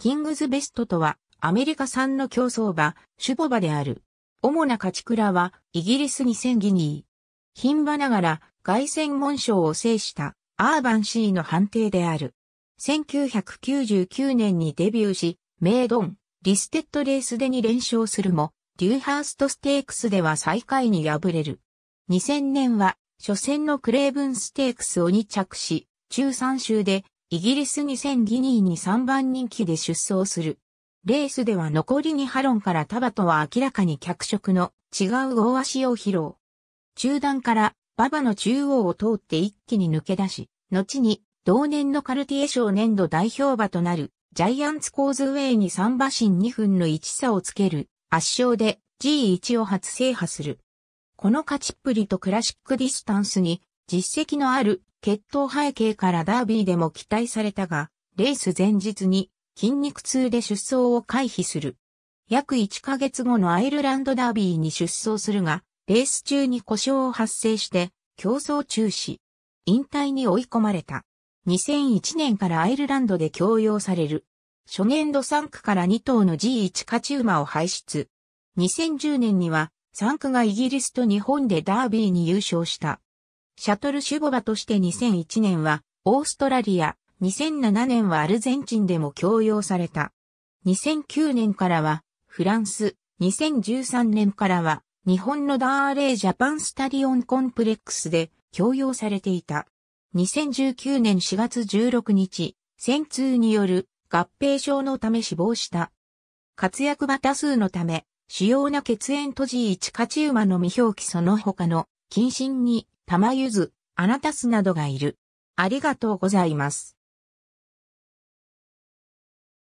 キングズベストとは、アメリカ産の競争馬、シュボ馬である。主な勝ち倉は、イギリス2000ギニー。品馬ながら、凱旋門賞を制した、アーバン C の判定である。1999年にデビューし、メイドン、リステッドレースでに連勝するも、デューハーストステークスでは最下位に敗れる。2000年は、初戦のクレーブンステークスを2着し、中3週でイギリス2000ギニーに3番人気で出走する。レースでは残りにハロンからタバとは明らかに脚色の違う大足を披露。中段からババの中央を通って一気に抜け出し、後に同年のカルティエ賞年度代表馬となるジャイアンツコーズウェイに3馬身2分の1差をつける圧勝で G1 を初制覇する。この勝ちっぷりとクラシックディスタンスに実績のある血統背景からダービーでも期待されたが、レース前日に筋肉痛で出走を回避する。約1ヶ月後のアイルランドダービーに出走するが、レース中に故障を発生して競争中止。引退に追い込まれた。2001年からアイルランドで強要される。初年度3区から2頭の G1 勝ち馬を輩出。2010年には3区がイギリスと日本でダービーに優勝した。シャトルシュボバとして2001年はオーストラリア、2007年はアルゼンチンでも供用された。2009年からはフランス、2013年からは日本のダーレージャパンスタリオンコンプレックスで供用されていた。2019年4月16日、戦痛による合併症のため死亡した。活躍馬多数のため、主要な血縁閉じ1勝ち馬の未表記その他の、近親に玉ゆず、あなたすなどがいる。ありがとうございます。